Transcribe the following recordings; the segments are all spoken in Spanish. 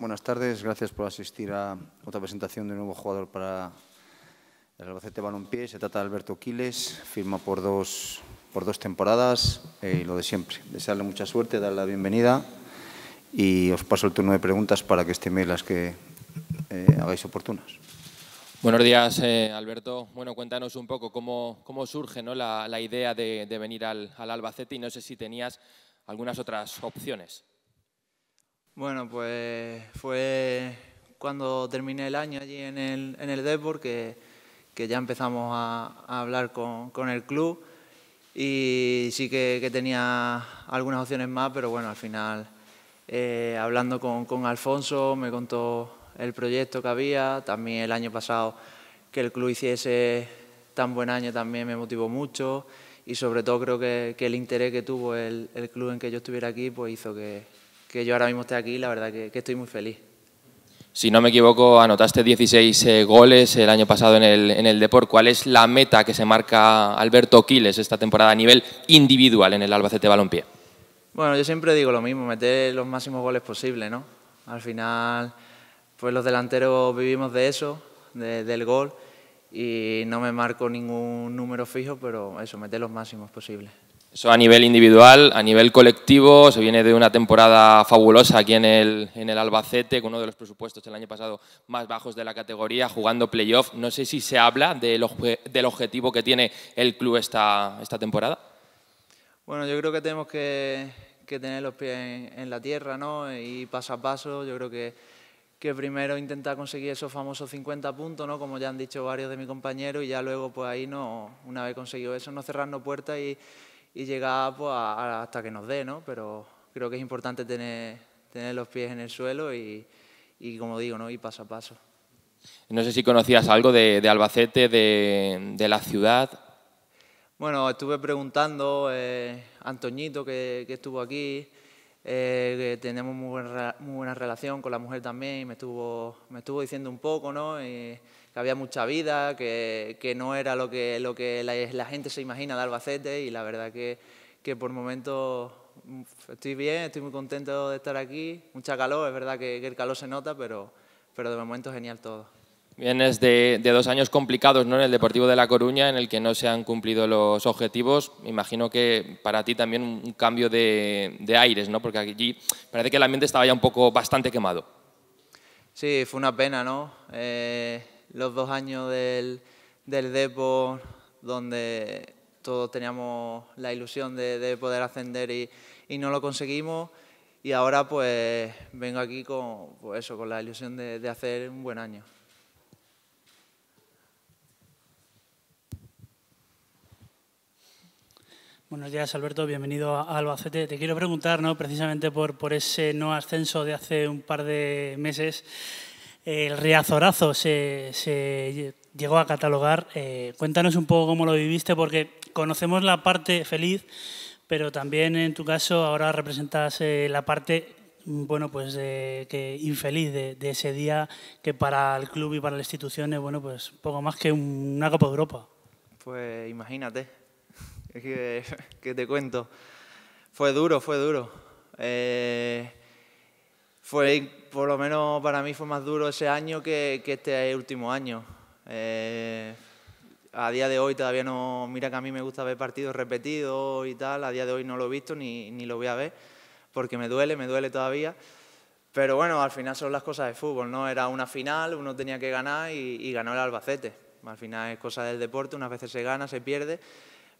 Buenas tardes, gracias por asistir a otra presentación de un nuevo jugador para el Albacete Balompié. Se trata de Alberto Quiles, firma por dos, por dos temporadas eh, y lo de siempre. Desearle mucha suerte, darle la bienvenida y os paso el turno de preguntas para que estiméis las que eh, hagáis oportunas. Buenos días, eh, Alberto. Bueno, cuéntanos un poco cómo, cómo surge ¿no? la, idea de, venir al, al Albacete y no sé si tenías algunas otras opciones. Bueno, pues fue cuando terminé el año allí en el, en el Depor que, que ya empezamos a, hablar con, con, el club y sí que, que, tenía algunas opciones más, pero bueno, al final eh, hablando con, con Alfonso me contó el proyecto que había, también el año pasado que el club hiciese tan buen año también me motivó mucho y sobre todo creo que, que el interés que tuvo el, el, club en que yo estuviera aquí pues hizo que, que yo ahora mismo esté aquí, la verdad que, estoy muy feliz. Si no me equivoco, anotaste 16 eh, goles el año pasado en el, en el Deport. ¿Cuál es la meta que se marca Alberto Quiles esta temporada a nivel individual en el Albacete Balompié? Bueno, yo siempre digo lo mismo, meter los máximos goles posibles, ¿no? Al final, pues los delanteros vivimos de eso, del gol, y no me marco ningún número fijo, pero eso, meter los máximos posibles. Eso a nivel individual, a nivel colectivo, se viene de una temporada fabulosa aquí en el, en el Albacete, con uno de los presupuestos el año pasado más bajos de la categoría, jugando playoff. No sé si se habla del, objetivo que tiene el club esta, esta temporada. Bueno, yo creo que tenemos que, que tener los pies en, la tierra, ¿no? Y paso a paso, yo creo que, que primero intentar conseguir esos famosos 50 puntos, ¿no? Como ya han dicho varios de mis compañeros, y ya luego, pues ahí, no, una vez conseguido eso, no cerrando puertas y y llegar pues, hasta que nos dé, ¿no? Pero creo que es importante tener, tener los pies en el suelo y, y, como digo, ¿no? Y paso a paso. No sé si conocías algo de, Albacete, de, de, la ciudad. Bueno, estuve preguntando a eh, Antoñito, que, que estuvo aquí, eh, que tenemos muy, buena, muy buena relación con la mujer también, y me estuvo, me estuvo diciendo un poco, ¿no? que había mucha vida, que, que no era lo que, lo que la, la, gente se imagina de Albacete y la verdad que, que por momento mm, estoy bien, estoy muy contento de estar aquí, mucha calor, es verdad que, el calor se nota, pero, pero de momento genial todo. Vienes de, de, dos años complicados ¿no? en el Deportivo de La Coruña, en el que no se han cumplido los objetivos. Imagino que para ti también un cambio de, de, aires, ¿no? porque allí parece que el ambiente estaba ya un poco bastante quemado. Sí, fue una pena, ¿no? Eh, los dos años del, del donde todos teníamos la ilusión de, poder ascender y, y, no lo conseguimos. Y ahora pues vengo aquí con, pues, eso, con la ilusión de, hacer un buen año. Buenos días, Alberto. Bienvenido a Albacete. Te quiero preguntar, ¿no? precisamente por, por ese no ascenso de hace un par de meses, el Riazorazo se, se llegó a catalogar. Eh, cuéntanos un poco cómo lo viviste, porque conocemos la parte feliz, pero también en tu caso ahora representas eh, la parte bueno, pues que infeliz de, ese día que para el club y para las instituciones, bueno, pues poco más que una Copa de Europa. Pues imagínate, es que, te cuento. Fue duro, fue duro. Eh, fue, por lo menos para mí fue más duro ese año que, este último año. Eh, a día de hoy todavía no, mira que a mí me gusta ver partidos repetidos y tal, a día de hoy no lo he visto ni, lo voy a ver, porque me duele, me duele todavía. Pero bueno, al final son las cosas de fútbol, ¿no? Era una final, uno tenía que ganar y, ganó el Albacete. Al final es cosa del deporte, unas veces se gana, se pierde,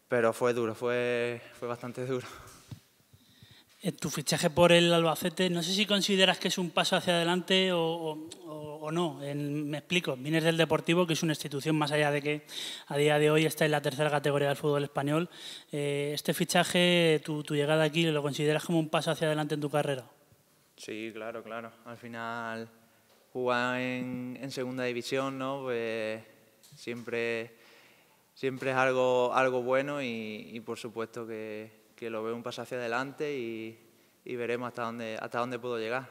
pero fue duro, fue, fue bastante duro. Eh, tu fichaje por el Albacete, no sé si consideras que es un paso hacia adelante o, no. me explico, vienes del Deportivo, que es una institución más allá de que a día de hoy está en la tercera categoría del fútbol español. Eh, ¿Este fichaje, tu, llegada aquí, lo consideras como un paso hacia adelante en tu carrera? Sí, claro, claro. Al final, jugar en, segunda división, ¿no? Pues siempre, siempre es algo, algo bueno y por supuesto que que lo veo un paso hacia adelante y, veremos hasta dónde, hasta dónde puedo llegar.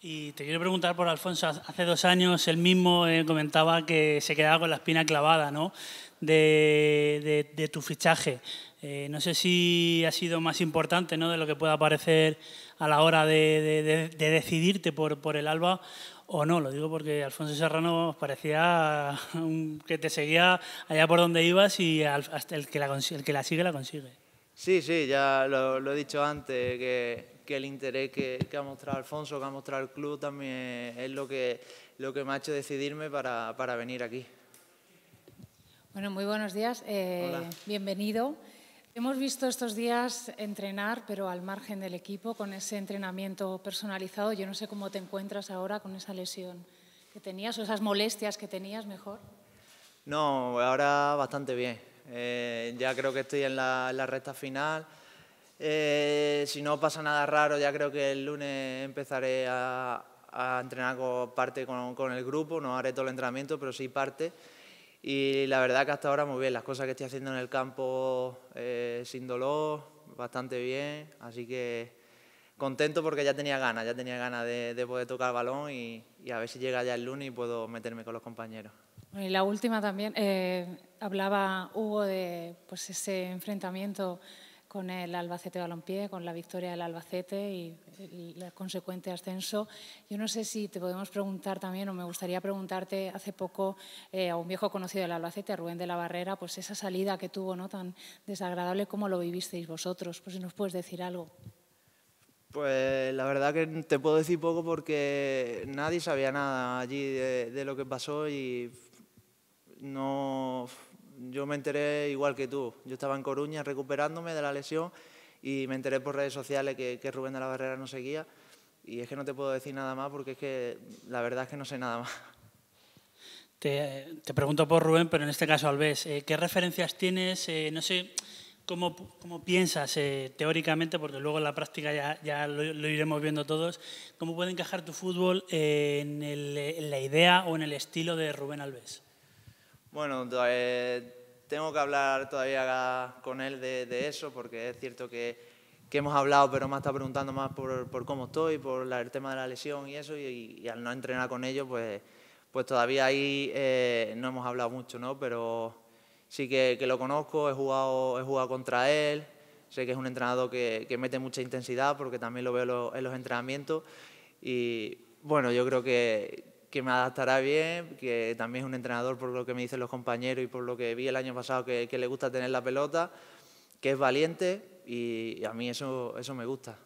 Y te quiero preguntar por Alfonso. Hace dos años él mismo eh, comentaba que se quedaba con la espina clavada ¿no? de, tu fichaje. Eh, no sé si ha sido más importante ¿no? de lo que pueda parecer a la hora de, decidirte por, el Alba o no. Lo digo porque Alfonso Serrano parecía que te seguía allá por donde ibas y hasta el que la sigue la consigue. Sí, sí, ya lo, he dicho antes, que, el interés que, ha mostrado Alfonso, que ha mostrado el club, también es lo que, lo que me ha hecho decidirme para, venir aquí. Bueno, muy buenos días. Eh, bienvenido. Hemos visto estos días entrenar, pero al margen del equipo, con ese entrenamiento personalizado. Yo no sé cómo te encuentras ahora con esa lesión que tenías o esas molestias que tenías mejor. No, ahora bastante bien eh, ya creo que estoy en la, recta final. Eh, si no pasa nada raro, ya creo que el lunes empezaré a, entrenar parte con, el grupo. No haré todo el entrenamiento, pero sí parte. Y la verdad que hasta ahora muy bien. Las cosas que estoy haciendo en el campo eh, sin dolor, bastante bien. Así que contento porque ya tenía ganas, ya tenía ganas de, de, poder tocar balón y, y, a ver si llega ya el lunes y puedo meterme con los compañeros. Y la última también. Eh, hablaba Hugo de pues, ese enfrentamiento con el Albacete Balompié, con la victoria del Albacete y el consecuente ascenso. Yo no sé si te podemos preguntar también, o me gustaría preguntarte hace poco eh, a un viejo conocido del Albacete, a Rubén de la Barrera, pues esa salida que tuvo no tan desagradable, ¿cómo lo vivisteis vosotros? Pues si nos puedes decir algo. Pues la verdad que te puedo decir poco porque nadie sabía nada allí de lo que pasó y no yo me enteré igual que tú. Yo estaba en Coruña recuperándome de la lesión y me enteré por redes sociales que, Rubén de la Barrera no seguía. Y es que no te puedo decir nada más porque es que la verdad es que no sé nada más. Te, pregunto por Rubén, pero en este caso Alves, eh, ¿qué referencias tienes? Eh, no sé cómo, piensas eh, teóricamente, porque luego en la práctica ya, lo, iremos viendo todos, cómo puede encajar tu fútbol en la idea o en el estilo de Rubén Alves. Bueno, eh, tengo que hablar todavía con él de, eso, porque es cierto que, hemos hablado, pero me está preguntando más por, cómo estoy, por el tema de la lesión y eso, y, al no entrenar con ellos, pues, pues todavía ahí eh, no hemos hablado mucho, ¿no? Pero sí que, lo conozco, he jugado, he jugado contra él, sé que es un entrenador que, mete mucha intensidad, porque también lo veo en los entrenamientos, y bueno, yo creo que, que me adaptará bien, que también es un entrenador por lo que me dicen los compañeros y por lo que vi el año pasado que, le gusta tener la pelota, que es valiente y, a mí eso, eso me gusta.